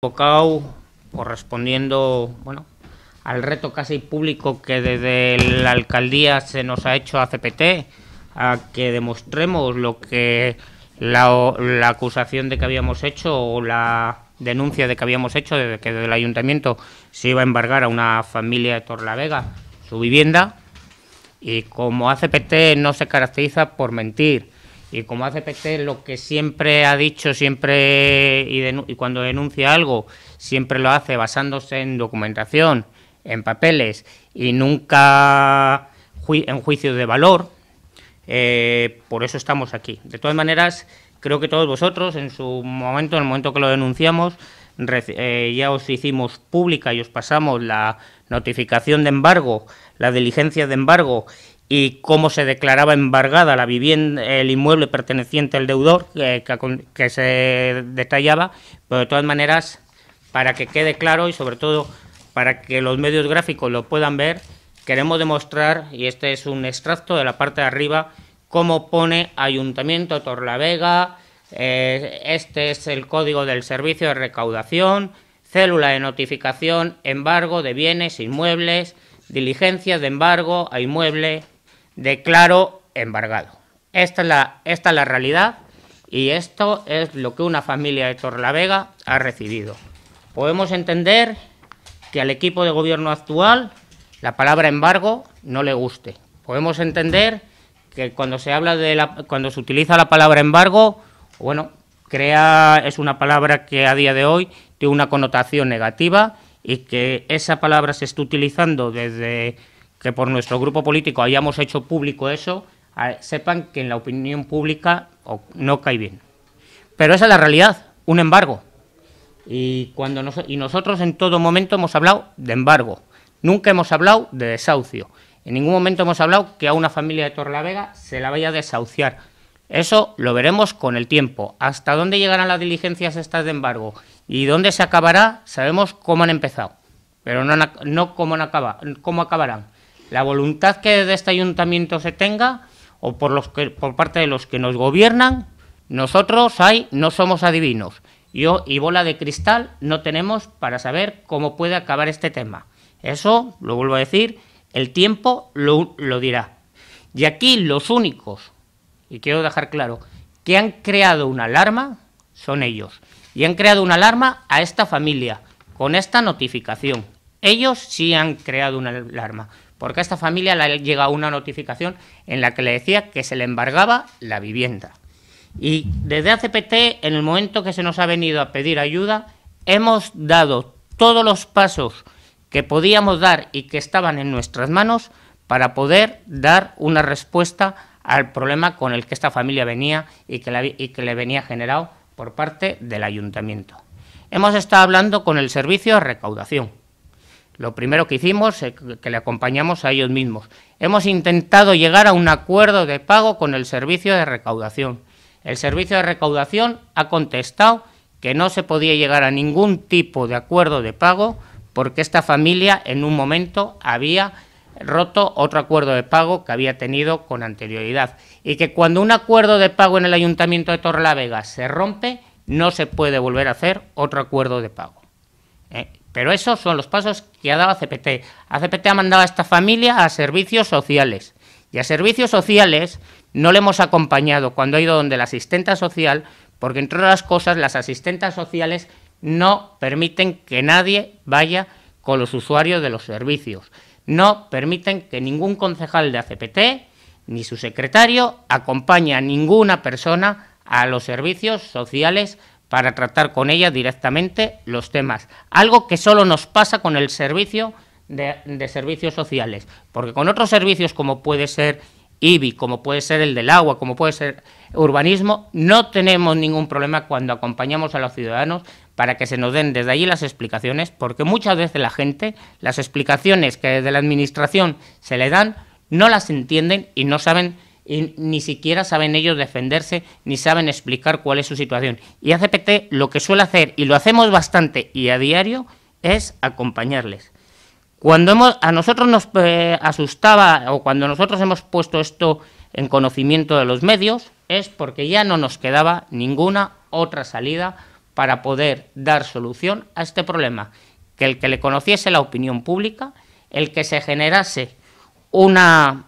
Bocao, correspondiendo bueno, al reto casi público que desde la alcaldía se nos ha hecho a CPT, a que demostremos lo que la, acusación de que habíamos hecho o la denuncia de que habíamos hecho desde que desde el ayuntamiento se iba a embargar a una familia de Torlavega su vivienda. Y como ACPT no se caracteriza por mentir, y como hace PT lo que siempre ha dicho, siempre y, cuando denuncia algo, siempre lo hace basándose en documentación, en papeles y nunca en juicios de valor, eh, por eso estamos aquí. De todas maneras, creo que todos vosotros, en su momento, en el momento que lo denunciamos, eh, ya os hicimos pública y os pasamos la notificación de embargo, la diligencia de embargo y cómo se declaraba embargada la vivienda, el inmueble perteneciente al deudor eh, que, se detallaba, pero de todas maneras, para que quede claro y sobre todo para que los medios gráficos lo puedan ver, queremos demostrar, y este es un extracto de la parte de arriba, cómo pone Ayuntamiento Torlavega, eh, este es el código del servicio de recaudación, célula de notificación, embargo de bienes inmuebles, diligencia de embargo a inmueble, declaro embargado. Esta es la, esta es la realidad y esto es lo que una familia de Vega ha recibido. Podemos entender que al equipo de gobierno actual la palabra embargo no le guste. Podemos entender que cuando se habla de la, cuando se utiliza la palabra embargo, bueno, crea es una palabra que a día de hoy tiene una connotación negativa y que esa palabra se está utilizando desde que por nuestro grupo político hayamos hecho público eso, sepan que en la opinión pública no cae bien. Pero esa es la realidad, un embargo. Y, cuando y nosotros en todo momento hemos hablado de embargo, nunca hemos hablado de desahucio. En ningún momento hemos hablado que a una familia de Torlavega se la vaya a desahuciar. Eso lo veremos con el tiempo. Hasta dónde llegarán las diligencias estas de embargo y dónde se acabará, sabemos cómo han empezado, pero no, cómo, cómo acabarán la voluntad que de este ayuntamiento se tenga o por, los por parte de los que nos gobiernan, nosotros hay, no somos adivinos. Yo y bola de cristal no tenemos para saber cómo puede acabar este tema. Eso, lo vuelvo a decir, el tiempo lo dirá. Y aquí los únicos, y quiero dejar claro, que han creado una alarma son ellos. Y han creado una alarma a esta familia con esta notificación. Ellos sí han creado una alarma porque a esta familia le llega una notificación en la que le decía que se le embargaba la vivienda. Y desde ACPT, en el momento que se nos ha venido a pedir ayuda, hemos dado todos los pasos que podíamos dar y que estaban en nuestras manos para poder dar una respuesta al problema con el que esta familia venía y que, y que le venía generado por parte del ayuntamiento. Hemos estado hablando con el servicio de recaudación, lo primero que hicimos es que le acompañamos a ellos mismos. Hemos intentado llegar a un acuerdo de pago con el servicio de recaudación. El servicio de recaudación ha contestado que no se podía llegar a ningún tipo de acuerdo de pago porque esta familia en un momento había roto otro acuerdo de pago que había tenido con anterioridad y que cuando un acuerdo de pago en el Ayuntamiento de Torrelavega se rompe, no se puede volver a hacer otro acuerdo de pago. ¿Eh? Pero esos son los pasos que ha dado ACPT. ACPT ha mandado a esta familia a servicios sociales. Y a servicios sociales no le hemos acompañado cuando ha ido donde la asistenta social, porque entre otras cosas las asistentas sociales no permiten que nadie vaya con los usuarios de los servicios. No permiten que ningún concejal de ACPT ni su secretario acompañe a ninguna persona a los servicios sociales para tratar con ella directamente los temas. Algo que solo nos pasa con el servicio de, servicios sociales, porque con otros servicios como puede ser IBI, como puede ser el del agua, como puede ser urbanismo, no tenemos ningún problema cuando acompañamos a los ciudadanos para que se nos den desde allí las explicaciones, porque muchas veces la gente, las explicaciones que desde la Administración se le dan, no las entienden y no saben ni siquiera saben ellos defenderse ni saben explicar cuál es su situación. Y ACPT lo que suele hacer, y lo hacemos bastante y a diario, es acompañarles. Cuando hemos, a nosotros nos eh, asustaba o cuando nosotros hemos puesto esto en conocimiento de los medios es porque ya no nos quedaba ninguna otra salida para poder dar solución a este problema. Que el que le conociese la opinión pública, el que se generase una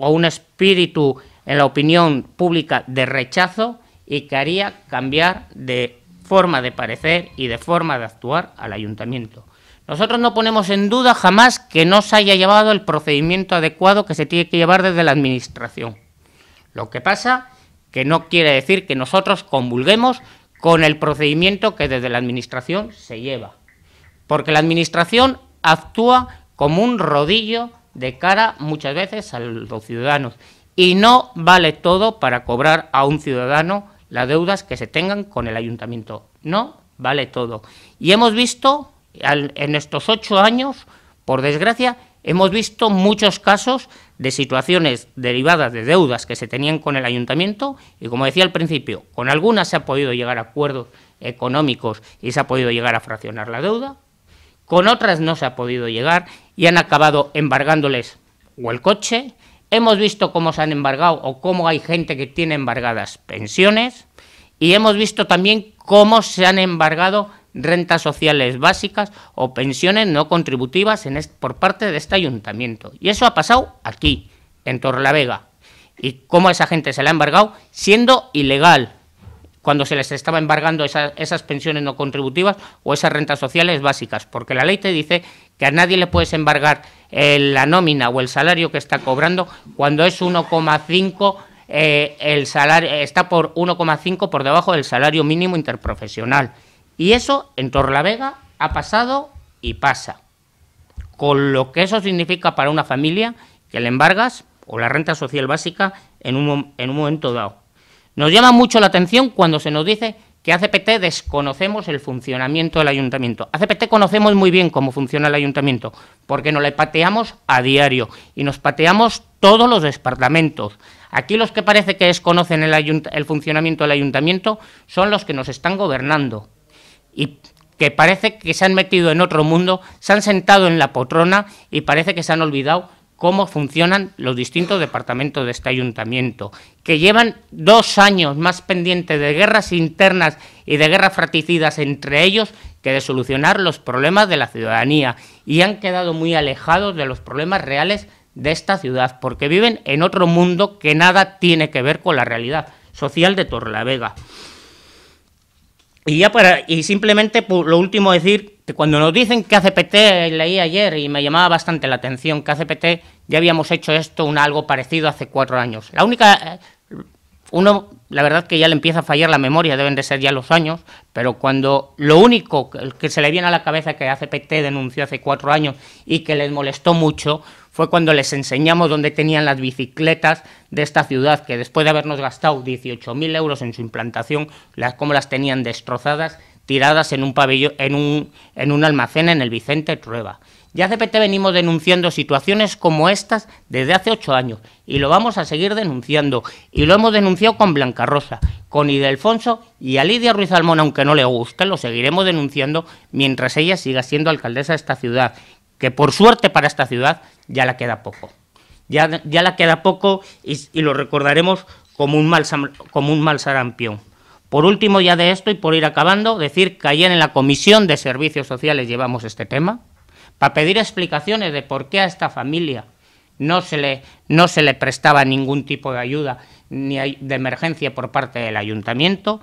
o un espíritu en la opinión pública de rechazo y que haría cambiar de forma de parecer y de forma de actuar al ayuntamiento. Nosotros no ponemos en duda jamás que no se haya llevado el procedimiento adecuado que se tiene que llevar desde la Administración. Lo que pasa que no quiere decir que nosotros convulguemos con el procedimiento que desde la Administración se lleva. Porque la Administración actúa como un rodillo de cara muchas veces a los ciudadanos. Y no vale todo para cobrar a un ciudadano las deudas que se tengan con el ayuntamiento. No vale todo. Y hemos visto, en estos ocho años, por desgracia, hemos visto muchos casos de situaciones derivadas de deudas que se tenían con el ayuntamiento y, como decía al principio, con algunas se ha podido llegar a acuerdos económicos y se ha podido llegar a fraccionar la deuda, con otras no se ha podido llegar y han acabado embargándoles o el coche. Hemos visto cómo se han embargado o cómo hay gente que tiene embargadas pensiones. Y hemos visto también cómo se han embargado rentas sociales básicas o pensiones no contributivas en por parte de este ayuntamiento. Y eso ha pasado aquí, en Torrelavega. Y cómo esa gente se la ha embargado siendo ilegal, cuando se les estaba embargando esas, pensiones no contributivas o esas rentas sociales básicas, porque la ley te dice que a nadie le puedes embargar la nómina o el salario que está cobrando cuando es 1,5 eh, el salario está por 1,5 por debajo del salario mínimo interprofesional. Y eso en Torlavega ha pasado y pasa. Con lo que eso significa para una familia que le embargas o la renta social básica en en un momento dado. Nos llama mucho la atención cuando se nos dice que ACPT desconocemos el funcionamiento del ayuntamiento. ACPT conocemos muy bien cómo funciona el ayuntamiento, porque nos le pateamos a diario y nos pateamos todos los departamentos. Aquí los que parece que desconocen el, el funcionamiento del ayuntamiento son los que nos están gobernando y que parece que se han metido en otro mundo, se han sentado en la potrona y parece que se han olvidado cómo funcionan los distintos departamentos de este ayuntamiento, que llevan dos años más pendientes de guerras internas y de guerras fratricidas entre ellos que de solucionar los problemas de la ciudadanía y han quedado muy alejados de los problemas reales de esta ciudad, porque viven en otro mundo que nada tiene que ver con la realidad social de Vega. Y ya para, y simplemente por pues, lo último decir que cuando nos dicen que ACPT, eh, leí ayer y me llamaba bastante la atención que ACPT ya habíamos hecho esto, un algo parecido hace cuatro años. La única, eh, uno, la verdad que ya le empieza a fallar la memoria, deben de ser ya los años, pero cuando lo único que se le viene a la cabeza que ACPT denunció hace cuatro años y que les molestó mucho fue cuando les enseñamos dónde tenían las bicicletas de esta ciudad, que después de habernos gastado 18.000 euros en su implantación, las, las tenían destrozadas, tiradas en un, pabellón, en un, en un almacén en el Vicente Trueba. Ya CPT venimos denunciando situaciones como estas desde hace ocho años y lo vamos a seguir denunciando. Y lo hemos denunciado con Blanca Rosa, con Idelfonso y a Lidia Ruiz Almón, aunque no le guste, lo seguiremos denunciando mientras ella siga siendo alcaldesa de esta ciudad que por suerte para esta ciudad ya la queda poco. Ya, ya la queda poco y, lo recordaremos como un, mal, como un mal sarampión. Por último, ya de esto y por ir acabando, decir que ayer en la Comisión de Servicios Sociales llevamos este tema para pedir explicaciones de por qué a esta familia no se le, no se le prestaba ningún tipo de ayuda ni de emergencia por parte del ayuntamiento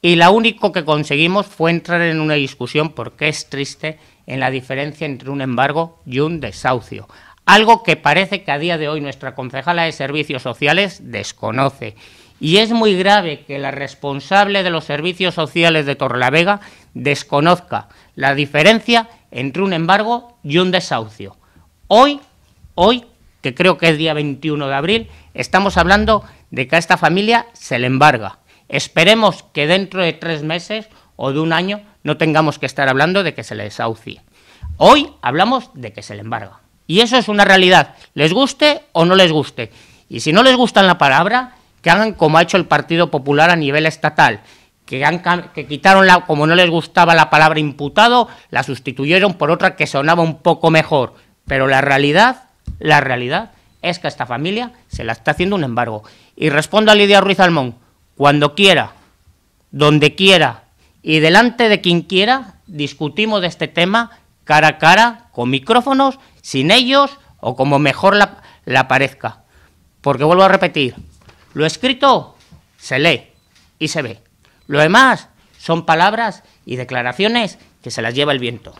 y lo único que conseguimos fue entrar en una discusión, porque es triste, en la diferencia entre un embargo y un desahucio. Algo que parece que a día de hoy nuestra concejala de Servicios Sociales desconoce. Y es muy grave que la responsable de los servicios sociales de Torrelavega desconozca la diferencia entre un embargo y un desahucio. Hoy, hoy, que creo que es día 21 de abril, estamos hablando de que a esta familia se le embarga Esperemos que dentro de tres meses o de un año no tengamos que estar hablando de que se le desahucie. Hoy hablamos de que se le embarga. Y eso es una realidad, les guste o no les guste. Y si no les gusta la palabra, que hagan como ha hecho el Partido Popular a nivel estatal, que, quitaron, como no les gustaba la palabra imputado, la sustituyeron por otra que sonaba un poco mejor. Pero la realidad, la realidad es que a esta familia se la está haciendo un embargo. Y respondo a Lidia Ruiz Almón, cuando quiera, donde quiera y delante de quien quiera, discutimos de este tema cara a cara, con micrófonos, sin ellos o como mejor la, parezca. Porque vuelvo a repetir, lo escrito se lee y se ve. Lo demás son palabras y declaraciones que se las lleva el viento.